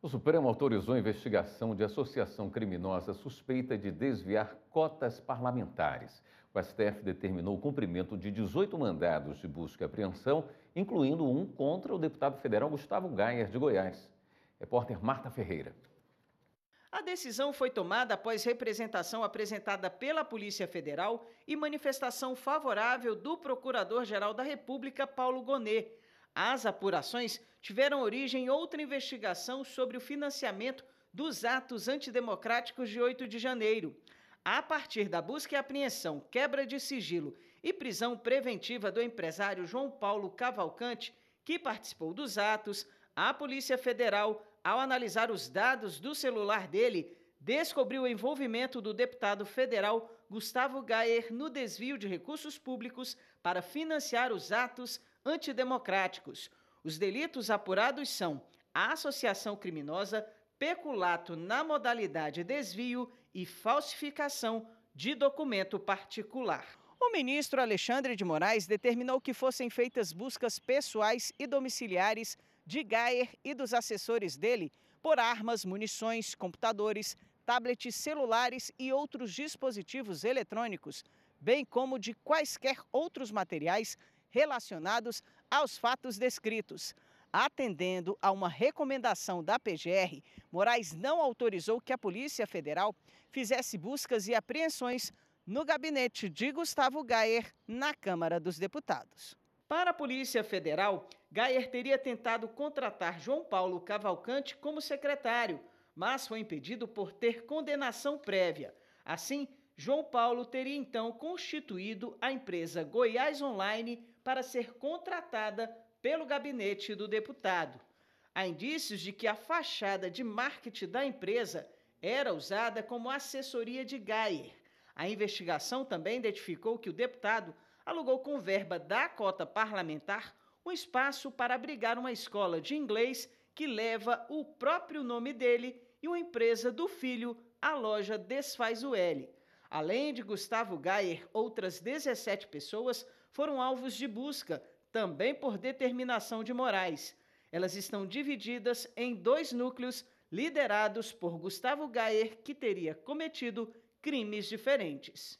O Supremo autorizou a investigação de associação criminosa suspeita de desviar cotas parlamentares. O STF determinou o cumprimento de 18 mandados de busca e apreensão, incluindo um contra o deputado federal Gustavo Gayer, de Goiás. Repórter Marta Ferreira. A decisão foi tomada após representação apresentada pela Polícia Federal e manifestação favorável do Procurador-Geral da República, Paulo Gonet as apurações tiveram origem em outra investigação sobre o financiamento dos atos antidemocráticos de 8 de janeiro. A partir da busca e apreensão, quebra de sigilo e prisão preventiva do empresário João Paulo Cavalcante, que participou dos atos, a Polícia Federal, ao analisar os dados do celular dele, descobriu o envolvimento do deputado federal Gustavo Gayer no desvio de recursos públicos para financiar os atos antidemocráticos. Os delitos apurados são a associação criminosa, peculato na modalidade desvio e falsificação de documento particular. O ministro Alexandre de Moraes determinou que fossem feitas buscas pessoais e domiciliares de Gayer e dos assessores dele por armas, munições, computadores, tablets, celulares e outros dispositivos eletrônicos, bem como de quaisquer outros materiais relacionados aos fatos descritos. Atendendo a uma recomendação da PGR, Moraes não autorizou que a Polícia Federal fizesse buscas e apreensões no gabinete de Gustavo Gayer na Câmara dos Deputados. Para a Polícia Federal, Gayer teria tentado contratar João Paulo Cavalcante como secretário, mas foi impedido por ter condenação prévia. Assim, João Paulo teria então constituído a empresa Goiás Online para ser contratada pelo gabinete do deputado. Há indícios de que a fachada de marketing da empresa era usada como assessoria de Gayer. A investigação também identificou que o deputado alugou com verba da cota parlamentar um espaço para abrigar uma escola de inglês que leva o próprio nome dele e uma empresa do filho, a loja Desfaz o L. Além de Gustavo Gayer, outras 17 pessoas foram alvos de busca, também por determinação de Moraes. Elas estão divididas em dois núcleos liderados por Gustavo Gayer, que teria cometido crimes diferentes.